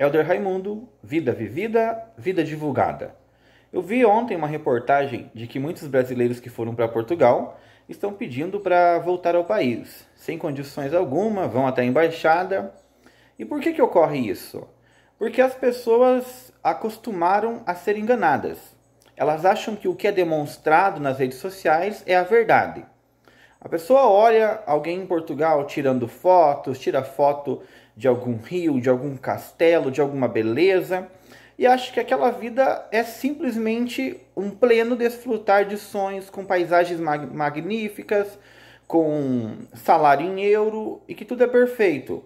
Elder Raimundo, vida vivida, vida divulgada. Eu vi ontem uma reportagem de que muitos brasileiros que foram para Portugal estão pedindo para voltar ao país, sem condições alguma, vão até a embaixada. E por que, que ocorre isso? Porque as pessoas acostumaram a ser enganadas. Elas acham que o que é demonstrado nas redes sociais é a verdade. A pessoa olha alguém em Portugal tirando fotos, tira foto de algum rio, de algum castelo, de alguma beleza, e acha que aquela vida é simplesmente um pleno desfrutar de sonhos com paisagens mag magníficas, com salário em euro e que tudo é perfeito.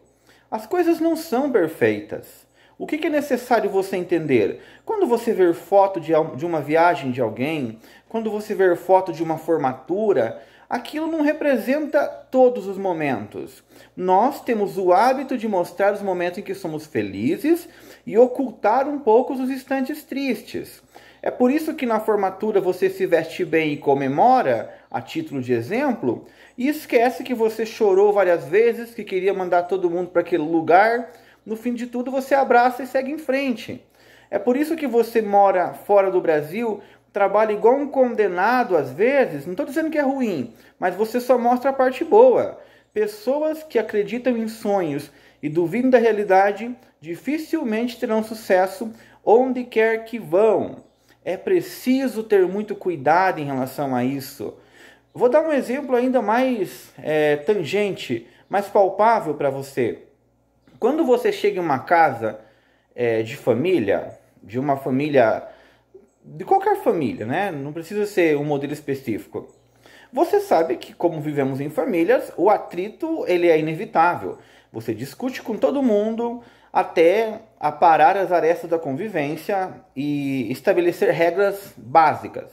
As coisas não são perfeitas. O que é necessário você entender? Quando você ver foto de uma viagem de alguém, quando você ver foto de uma formatura, aquilo não representa todos os momentos. Nós temos o hábito de mostrar os momentos em que somos felizes e ocultar um pouco os instantes tristes. É por isso que na formatura você se veste bem e comemora, a título de exemplo, e esquece que você chorou várias vezes, que queria mandar todo mundo para aquele lugar. No fim de tudo, você abraça e segue em frente. É por isso que você mora fora do Brasil trabalha igual um condenado às vezes, não estou dizendo que é ruim, mas você só mostra a parte boa. Pessoas que acreditam em sonhos e duvidam da realidade dificilmente terão sucesso onde quer que vão. É preciso ter muito cuidado em relação a isso. Vou dar um exemplo ainda mais é, tangente, mais palpável para você. Quando você chega em uma casa é, de família, de uma família de qualquer família, né? Não precisa ser um modelo específico. Você sabe que como vivemos em famílias, o atrito ele é inevitável. Você discute com todo mundo até aparar as arestas da convivência e estabelecer regras básicas.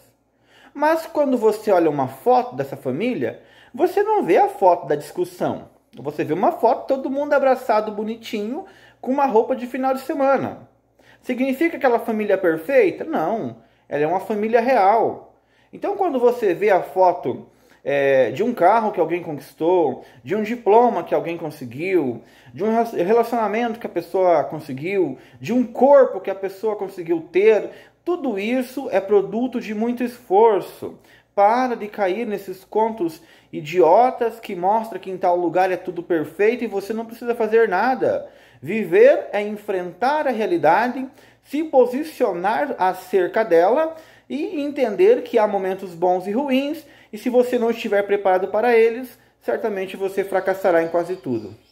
Mas quando você olha uma foto dessa família, você não vê a foto da discussão. Você vê uma foto todo mundo abraçado bonitinho com uma roupa de final de semana. Significa aquela família é perfeita? Não. Ela é uma família real. Então, quando você vê a foto é, de um carro que alguém conquistou, de um diploma que alguém conseguiu, de um relacionamento que a pessoa conseguiu, de um corpo que a pessoa conseguiu ter, tudo isso é produto de muito esforço. Para de cair nesses contos idiotas que mostra que em tal lugar é tudo perfeito e você não precisa fazer nada. Viver é enfrentar a realidade, se posicionar acerca dela e entender que há momentos bons e ruins, e se você não estiver preparado para eles, certamente você fracassará em quase tudo.